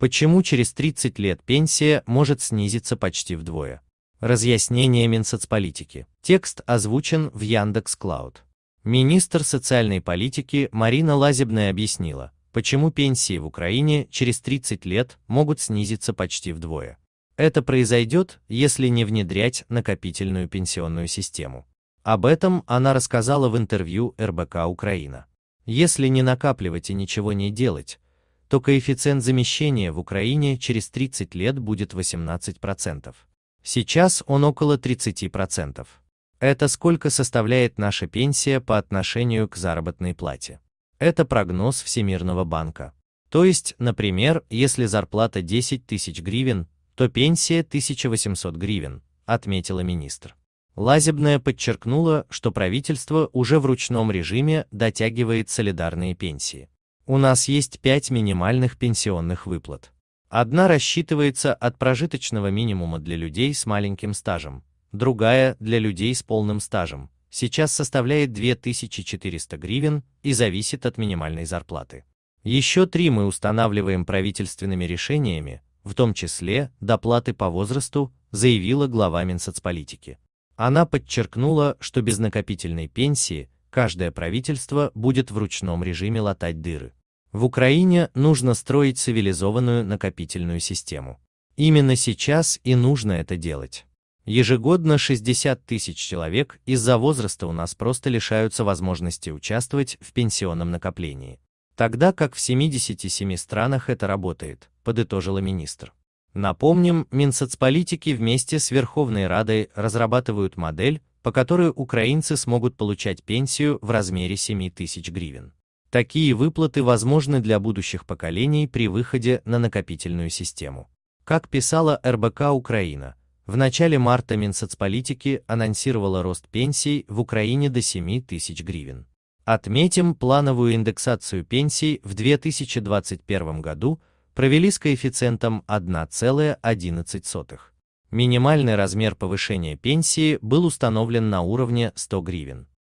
Почему через 30 лет пенсия может снизиться почти вдвое? Разъяснение Минсоцполитики. Текст озвучен в Яндекс Клауд. Министр социальной политики Марина Лазебная объяснила, почему пенсии в Украине через 30 лет могут снизиться почти вдвое. Это произойдет, если не внедрять накопительную пенсионную систему. Об этом она рассказала в интервью РБК Украина. Если не накапливать и ничего не делать, то коэффициент замещения в Украине через 30 лет будет 18%. Сейчас он около 30%. Это сколько составляет наша пенсия по отношению к заработной плате. Это прогноз Всемирного банка. То есть, например, если зарплата 10 тысяч гривен, то пенсия 1800 гривен, отметила министр. Лазебная подчеркнула, что правительство уже в ручном режиме дотягивает солидарные пенсии. У нас есть пять минимальных пенсионных выплат. Одна рассчитывается от прожиточного минимума для людей с маленьким стажем, другая – для людей с полным стажем, сейчас составляет 2400 гривен и зависит от минимальной зарплаты. Еще три мы устанавливаем правительственными решениями, в том числе доплаты по возрасту, заявила глава Минсоцполитики. Она подчеркнула, что без накопительной пенсии каждое правительство будет в ручном режиме латать дыры. В Украине нужно строить цивилизованную накопительную систему. Именно сейчас и нужно это делать. Ежегодно 60 тысяч человек из-за возраста у нас просто лишаются возможности участвовать в пенсионном накоплении. Тогда как в 77 странах это работает, подытожила министр. Напомним, Минсоцполитики вместе с Верховной Радой разрабатывают модель, по которой украинцы смогут получать пенсию в размере 7 тысяч гривен. Такие выплаты возможны для будущих поколений при выходе на накопительную систему. Как писала РБК Украина, в начале марта Минсоцполитики анонсировала рост пенсий в Украине до 7 тысяч гривен. Отметим плановую индексацию пенсий в 2021 году провели с коэффициентом 1,11. Минимальный размер повышения пенсии был установлен на уровне 100 гривен.